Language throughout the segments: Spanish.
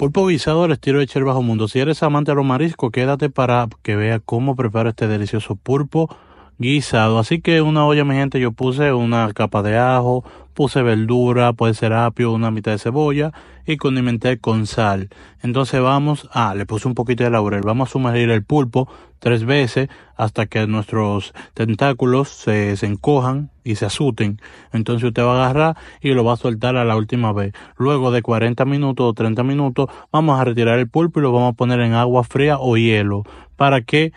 Pulpo guisado al estilo de Cher Bajo Mundo. Si eres amante de los mariscos, quédate para que vea cómo preparo este delicioso pulpo guisado. Así que una olla, mi gente, yo puse una capa de ajo, puse verdura, puede ser apio, una mitad de cebolla y condimenté con sal. Entonces vamos, a. le puse un poquito de laurel. Vamos a sumergir el pulpo tres veces hasta que nuestros tentáculos se, se encojan y se azuten. Entonces usted va a agarrar y lo va a soltar a la última vez. Luego de 40 minutos o 30 minutos vamos a retirar el pulpo y lo vamos a poner en agua fría o hielo para que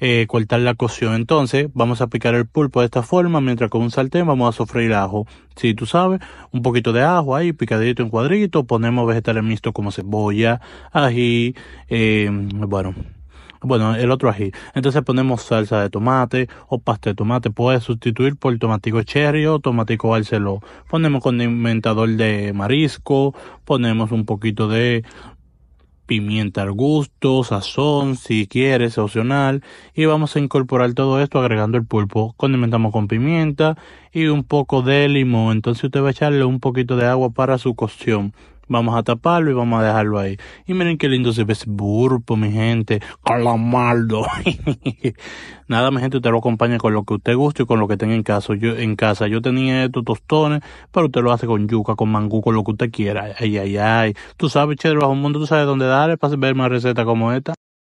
eh, cortar la cocción. Entonces, vamos a picar el pulpo de esta forma, mientras con un sartén vamos a sofreír ajo. Si tú sabes, un poquito de ajo ahí, picadito en cuadrito, ponemos vegetales mixtos como cebolla, ají, eh, bueno, bueno, el otro ají. Entonces ponemos salsa de tomate o pasta de tomate. Puedes sustituir por tomatico cherry o tomatico alcelo Ponemos condimentador de marisco, ponemos un poquito de pimienta al gusto, sazón, si quieres, opcional. Y vamos a incorporar todo esto agregando el pulpo. Condimentamos con pimienta y un poco de limón. Entonces usted va a echarle un poquito de agua para su cocción. Vamos a taparlo y vamos a dejarlo ahí. Y miren qué lindo se ve ese burpo, mi gente. Calamardo. Nada, mi gente, usted lo acompaña con lo que usted guste y con lo que tenga en, casa. Yo, en casa. Yo tenía estos tostones, pero usted lo hace con yuca, con mangú, con lo que usted quiera. Ay, ay, ay. Tú sabes, Chévere, bajo un mundo, tú sabes dónde darle para ver más receta como esta.